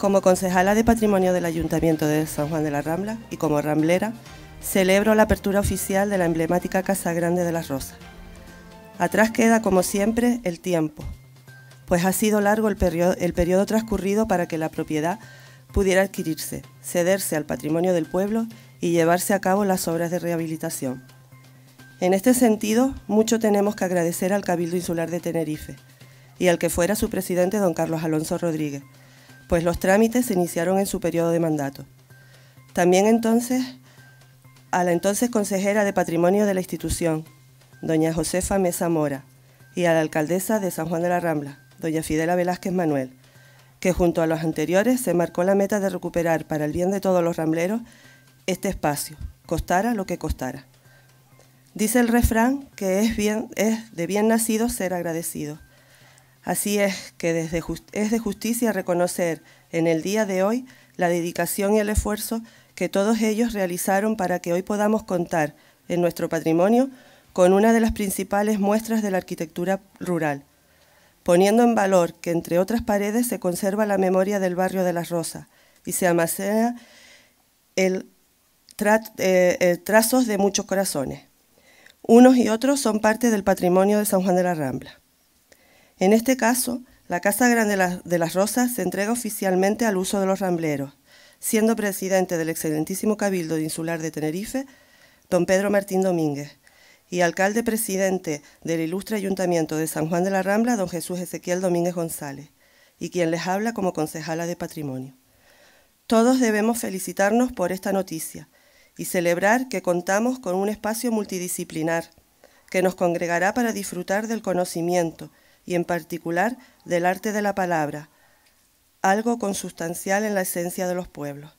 Como concejala de Patrimonio del Ayuntamiento de San Juan de la Rambla y como ramblera, celebro la apertura oficial de la emblemática Casa Grande de las Rosas. Atrás queda, como siempre, el tiempo, pues ha sido largo el periodo, transcurrido para que la propiedad pudiera adquirirse, cederse al patrimonio del pueblo y llevarse a cabo las obras de rehabilitación. En este sentido, mucho tenemos que agradecer al Cabildo Insular de Tenerife y al que fuera su presidente don Carlos Alonso Rodríguez, pues los trámites se iniciaron en su periodo de mandato. También entonces a la entonces consejera de Patrimonio de la institución, doña Josefa Mesa Mora, y a la alcaldesa de San Juan de la Rambla, doña Fidela Velázquez Manuel, que junto a los anteriores se marcó la meta de recuperar para el bien de todos los rambleros este espacio, costara lo que costara. Dice el refrán que es, bien, es de bien nacido ser agradecido. Así es que es de justicia reconocer en el día de hoy la dedicación y el esfuerzo que todos ellos realizaron para que hoy podamos contar en nuestro patrimonio con una de las principales muestras de la arquitectura rural, poniendo en valor que entre otras paredes se conserva la memoria del barrio de Las Rosas y se almacenan el eh, eh, trazos de muchos corazones. Unos y otros son parte del patrimonio de San Juan de la Rambla. En este caso, la Casa Grande de las Rosas se entrega oficialmente al uso de los rambleros, siendo presidente del excelentísimo Cabildo Insular de Tenerife, don Pedro Martín Domínguez, y alcalde presidente del ilustre Ayuntamiento de San Juan de la Rambla, don Jesús Ezequiel Domínguez González, y quien les habla como concejala de patrimonio. Todos debemos felicitarnos por esta noticia y celebrar que contamos con un espacio multidisciplinar que nos congregará para disfrutar del conocimiento, y en particular del arte de la palabra, algo consustancial en la esencia de los pueblos.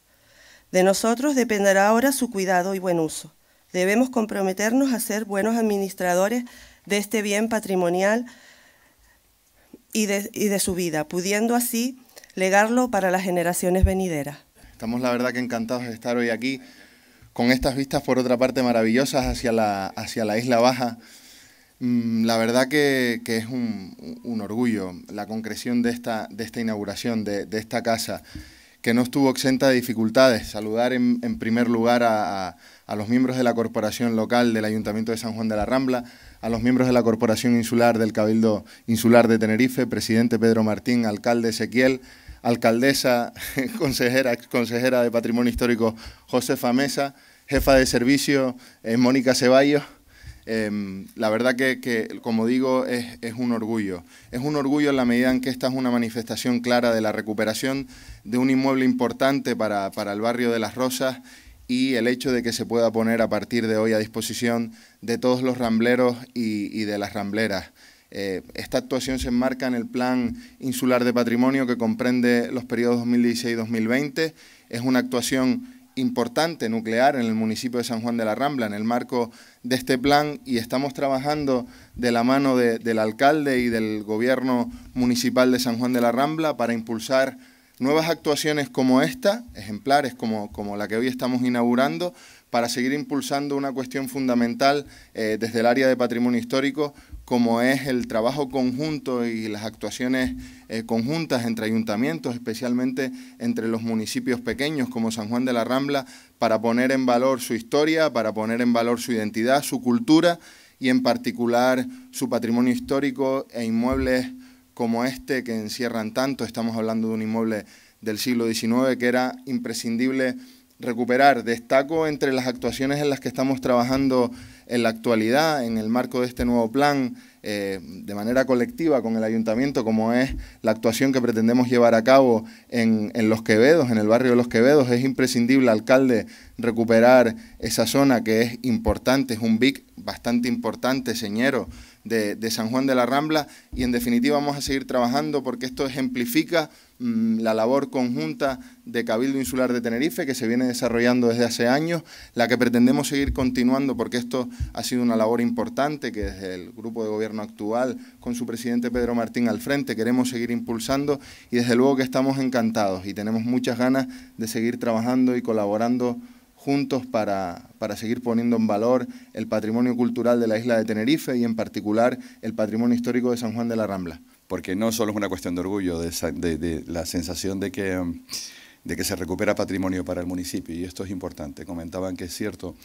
De nosotros dependerá ahora su cuidado y buen uso. Debemos comprometernos a ser buenos administradores de este bien patrimonial y de, y de su vida, pudiendo así legarlo para las generaciones venideras. Estamos la verdad que encantados de estar hoy aquí con estas vistas por otra parte maravillosas hacia la, hacia la isla baja. Mm, la verdad que, es un, orgullo la concreción de esta, de esta inauguración, de, esta casa, que no estuvo exenta de dificultades. Saludar en, primer lugar a, los miembros de la corporación local del Ayuntamiento de San Juan de la Rambla, a los miembros de la corporación insular del Cabildo Insular de Tenerife, presidente Pedro Martín, alcalde Ezequiel, alcaldesa, consejera, consejera de Patrimonio Histórico Josefa Mesa, jefa de servicio eh, Mónica Ceballos Em, la verdad que, como digo, es, un orgullo. Es un orgullo en la medida en que esta es una manifestación clara de la recuperación de un inmueble importante para, el barrio de Las Rosas y el hecho de que se pueda poner a partir de hoy a disposición de todos los rambleros y, de las rambleras. Eh, esta actuación se enmarca en el Plan Insular de Patrimonio que comprende los periodos 2016-2020. Es una actuación importante nuclear en el municipio de San Juan de la Rambla en el marco de este plan y estamos trabajando de la mano del alcalde y del gobierno municipal de San Juan de la Rambla para impulsar nuevas actuaciones como esta, ejemplares como, como la que hoy estamos inaugurando, para seguir impulsando una cuestión fundamental eh, desde el área de patrimonio histórico, como es el trabajo conjunto y las actuaciones eh, conjuntas entre ayuntamientos, especialmente entre los municipios pequeños como San Juan de la Rambla, para poner en valor su historia, para poner en valor su identidad, su cultura y en particular su patrimonio histórico e inmuebles como este que encierran tanto. Estamos hablando de un inmueble del siglo XIX que era imprescindible recuperar. Destaco entre las actuaciones en las que estamos trabajando en la actualidad, en el marco de este nuevo plan, eh, de manera colectiva con el ayuntamiento, como es la actuación que pretendemos llevar a cabo en, en Los Quevedos, en el barrio de Los Quevedos. Es imprescindible, alcalde, recuperar esa zona que es importante, es un BIC bastante importante, señero de, San Juan de la Rambla y en definitiva vamos a seguir trabajando porque esto ejemplifica mm, la labor conjunta de Cabildo Insular de Tenerife que se viene desarrollando desde hace años, la que pretendemos seguir continuando porque esto ha sido una labor importante que desde el grupo de gobierno actual con su presidente Pedro Martín al frente queremos seguir impulsando y desde luego que estamos encantados y tenemos muchas ganas de seguir trabajando y colaborando juntos para, seguir poniendo en valor el patrimonio cultural de la isla de Tenerife y en particular el patrimonio histórico de San Juan de la Rambla. Porque no solo es una cuestión de orgullo, de, de la sensación de que, um, de que se recupera patrimonio para el municipio, y esto es importante. Comentaban que es cierto,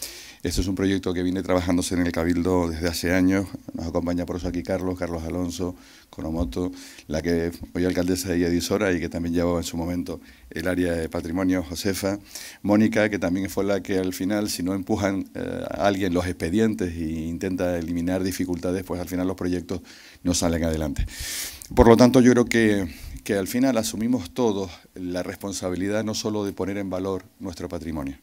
esto es un proyecto que viene trabajándose en el Cabildo desde hace años, nos acompaña por eso aquí Carlos, Carlos Alonso, Conomoto, la que hoy alcaldesa de edisora y que también llevaba en su momento el área de patrimonio, Josefa, Mónica, que también fue la que al final, si no empujan eh, a alguien los expedientes e intenta eliminar dificultades, pues al final los proyectos no salen adelante. Por lo tanto, yo creo que, que al final asumimos todos la responsabilidad no solo de poner en valor nuestro patrimonio,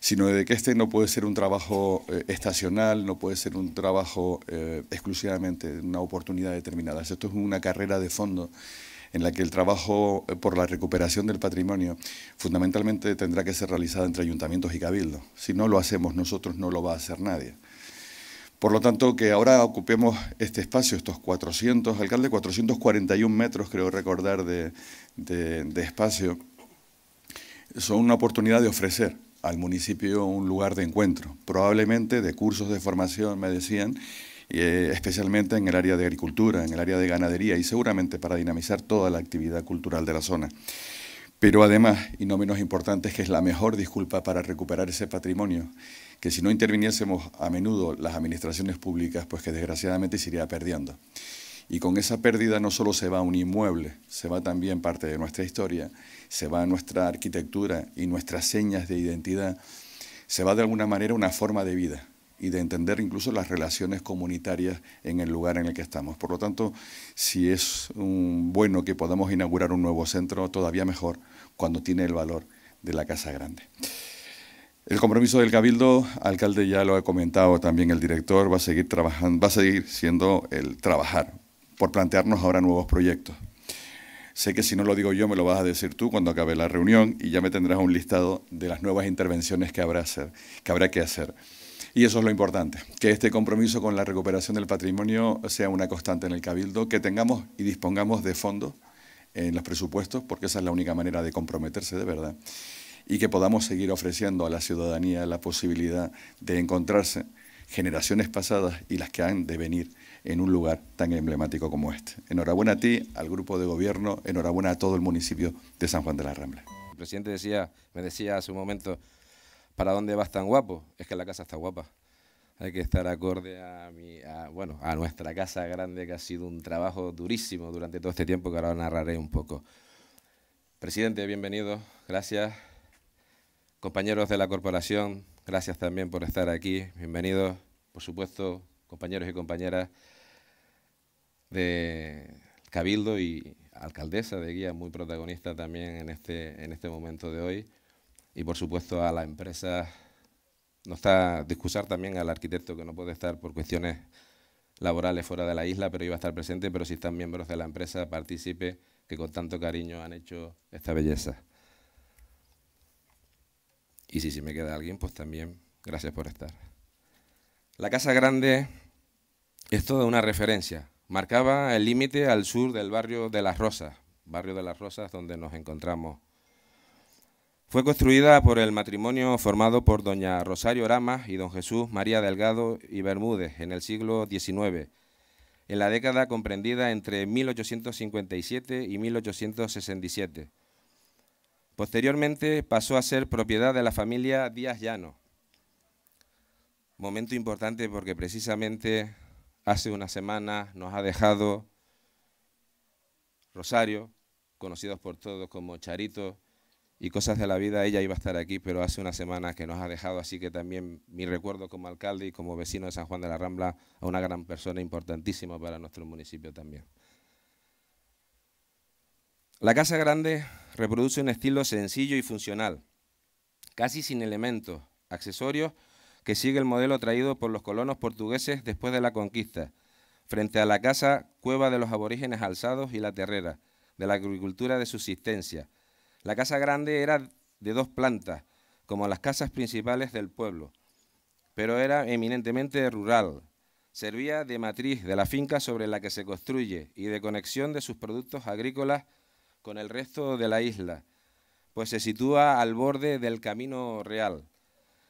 sino de que este no puede ser un trabajo eh, estacional, no puede ser un trabajo eh, exclusivamente de una oportunidad determinada. Esto es una carrera de fondo en la que el trabajo eh, por la recuperación del patrimonio fundamentalmente tendrá que ser realizado entre ayuntamientos y cabildos. Si no lo hacemos nosotros, no lo va a hacer nadie. Por lo tanto, que ahora ocupemos este espacio, estos 400, alcalde, 441 metros, creo recordar, de espacio, son una oportunidad de ofrecer al municipio un lugar de encuentro, probablemente de cursos de formación, me decían, eh, especialmente en el área de agricultura, en el área de ganadería y seguramente para dinamizar toda la actividad cultural de la zona. Pero además, y no menos importante, es que es la mejor disculpa para recuperar ese patrimonio, que si no interviniésemos a menudo las administraciones públicas, pues que desgraciadamente se iría perdiendo. Y con esa pérdida no solo se va un inmueble, se va también parte de nuestra historia, se va nuestra arquitectura y nuestras señas de identidad, se va de alguna manera una forma de vida y de entender incluso las relaciones comunitarias en el lugar en el que estamos. Por lo tanto, si es bueno que podamos inaugurar un nuevo centro, todavía mejor cuando tiene el valor de la Casa Grande. El compromiso del Cabildo, alcalde ya lo ha comentado también el director, va a seguir trabajando, va a seguir siendo el trabajar por plantearnos ahora nuevos proyectos. Sé que si no lo digo yo, me lo vas a decir tú cuando acabe la reunión y ya me tendrás un listado de las nuevas intervenciones que habrá, que, que hacer. Y eso es lo importante, que este compromiso con la recuperación del patrimonio sea una constante en el Cabildo, que tengamos y dispongamos de fondos en los presupuestos, porque esa es la única manera de comprometerse de verdad, y que podamos seguir ofreciendo a la ciudadanía la posibilidad de encontrarse generaciones pasadas y las que han de venir en un lugar tan emblemático como este. Enhorabuena a ti, al grupo de gobierno, enhorabuena a todo el municipio de San Juan de la Rambla. El presidente decía, me decía hace un momento, ¿para dónde vas tan guapo? Es que la casa está guapa. Hay que estar acorde a, mi, bueno, a nuestra casa grande, que ha sido un trabajo durísimo durante todo este tiempo, que ahora narraré un poco. Presidente, bienvenido, gracias. Compañeros de la corporación, gracias también por estar aquí, bienvenidos. Por supuesto, compañeros y compañeras, de Cabildo y alcaldesa de Guía, muy protagonista también este, en este, momento de hoy. Y por supuesto a la empresa, no está discusar también al arquitecto que no puede estar por cuestiones laborales fuera de la isla, pero iba a estar presente, pero si están miembros de la empresa, participe, que con tanto cariño han hecho esta belleza. Y si si me queda alguien, pues también gracias por estar. La Casa Grande es toda una referencia Marcaba el límite al sur del barrio de Las Rosas, barrio de Las Rosas donde nos encontramos. Fue construida por el matrimonio formado por doña Rosario Ramas y don Jesús María Delgado y Bermúdez en el siglo XIX, en la década comprendida entre 1857 y 1867. Posteriormente pasó a ser propiedad de la familia Díaz Llano. Momento importante porque precisamente hace una semana nos ha dejado Rosario, conocidos por todos como Charito y cosas de la vida. Ella iba a estar aquí, pero hace una semana que nos ha dejado, así que también mi recuerdo como alcalde y como vecino de San Juan de la Rambla a una gran persona importantísima para nuestro municipio también. La Casa Grande reproduce un estilo sencillo y funcional, casi sin elementos, accesorios que sigue el modelo traído por los colonos portugueses después de la conquista, frente a la casa cueva de los aborígenes alzados y la terrera, de la agricultura de subsistencia. La casa grande era de dos plantas, como las casas principales del pueblo, pero era eminentemente rural. Servía de matriz de la finca sobre la que se construye y de conexión de sus productos agrícolas con el resto de la isla, pues se sitúa al borde del Camino Real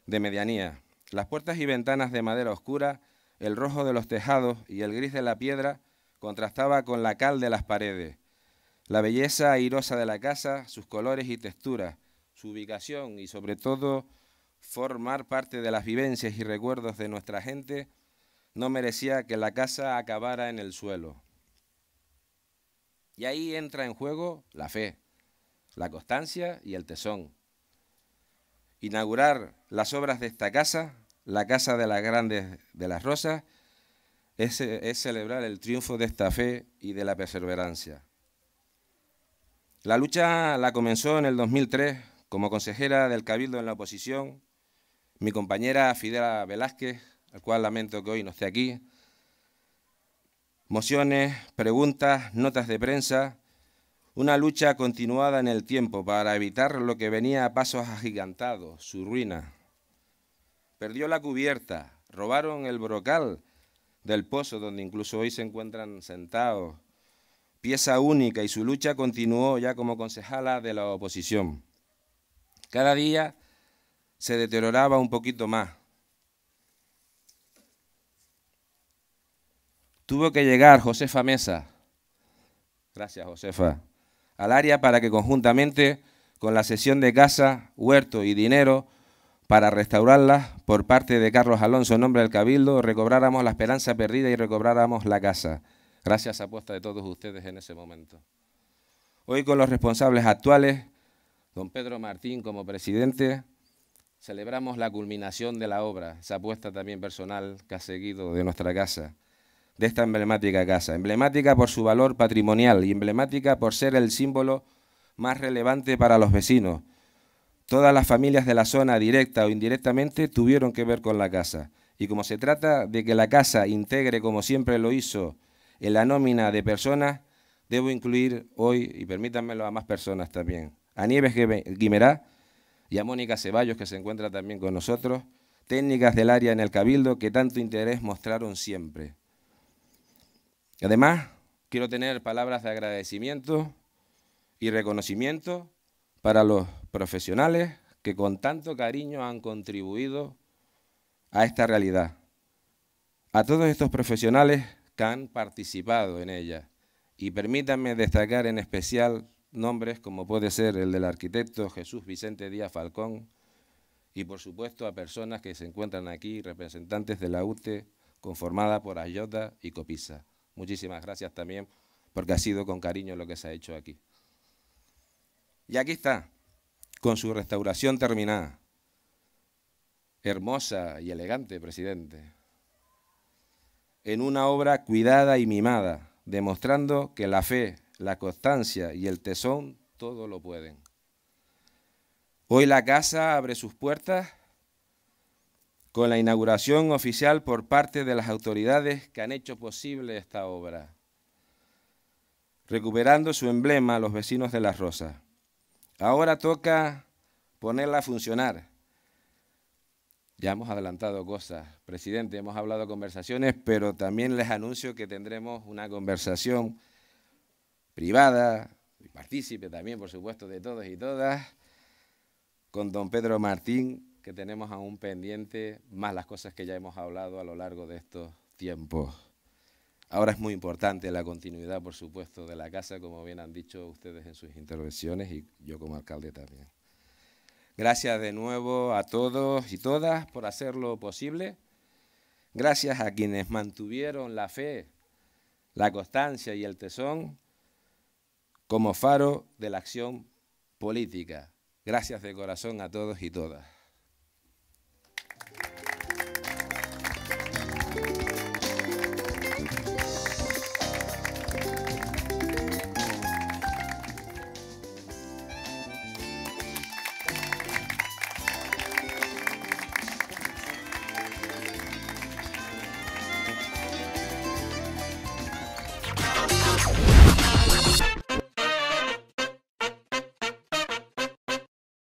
de Medianía, las puertas y ventanas de madera oscura, el rojo de los tejados y el gris de la piedra contrastaba con la cal de las paredes. La belleza airosa de la casa, sus colores y texturas, su ubicación y sobre todo formar parte de las vivencias y recuerdos de nuestra gente, no merecía que la casa acabara en el suelo. Y ahí entra en juego la fe, la constancia y el tesón inaugurar las obras de esta casa, la Casa de las Grandes de las Rosas, es, celebrar el triunfo de esta fe y de la perseverancia. La lucha la comenzó en el 2003 como consejera del Cabildo en la oposición, mi compañera Fidela Velázquez, al cual lamento que hoy no esté aquí, mociones, preguntas, notas de prensa, una lucha continuada en el tiempo para evitar lo que venía a pasos agigantados, su ruina. Perdió la cubierta, robaron el brocal del pozo donde incluso hoy se encuentran sentados. Pieza única y su lucha continuó ya como concejala de la oposición. Cada día se deterioraba un poquito más. Tuvo que llegar Josefa Mesa. Gracias, Josefa al área para que conjuntamente con la sesión de casa, huerto y dinero para restaurarla por parte de Carlos Alonso en nombre del Cabildo, recobráramos la esperanza perdida y recobráramos la casa. Gracias a apuesta de todos ustedes en ese momento. Hoy con los responsables actuales, don Pedro Martín como presidente, celebramos la culminación de la obra, esa apuesta también personal que ha seguido de nuestra casa de esta emblemática casa, emblemática por su valor patrimonial y emblemática por ser el símbolo más relevante para los vecinos. Todas las familias de la zona, directa o indirectamente, tuvieron que ver con la casa. Y como se trata de que la casa integre, como siempre lo hizo, en la nómina de personas, debo incluir hoy, y permítanmelo a más personas también, a Nieves Guimerá y a Mónica Ceballos, que se encuentra también con nosotros, técnicas del área en el Cabildo que tanto interés mostraron siempre. Además, quiero tener palabras de agradecimiento y reconocimiento para los profesionales que con tanto cariño han contribuido a esta realidad. A todos estos profesionales que han participado en ella. Y permítanme destacar en especial nombres como puede ser el del arquitecto Jesús Vicente Díaz Falcón y por supuesto a personas que se encuentran aquí, representantes de la UTE conformada por Ayota y Copisa. Muchísimas gracias también, porque ha sido con cariño lo que se ha hecho aquí. Y aquí está, con su restauración terminada. Hermosa y elegante, presidente. En una obra cuidada y mimada, demostrando que la fe, la constancia y el tesón todo lo pueden. Hoy la casa abre sus puertas con la inauguración oficial por parte de las autoridades que han hecho posible esta obra, recuperando su emblema a los vecinos de Las Rosas. Ahora toca ponerla a funcionar. Ya hemos adelantado cosas, presidente, hemos hablado conversaciones, pero también les anuncio que tendremos una conversación privada, y partícipe también, por supuesto, de todos y todas, con don Pedro Martín, tenemos aún pendiente, más las cosas que ya hemos hablado a lo largo de estos tiempos. Ahora es muy importante la continuidad, por supuesto, de la casa, como bien han dicho ustedes en sus intervenciones y yo como alcalde también. Gracias de nuevo a todos y todas por hacerlo posible. Gracias a quienes mantuvieron la fe, la constancia y el tesón como faro de la acción política. Gracias de corazón a todos y todas.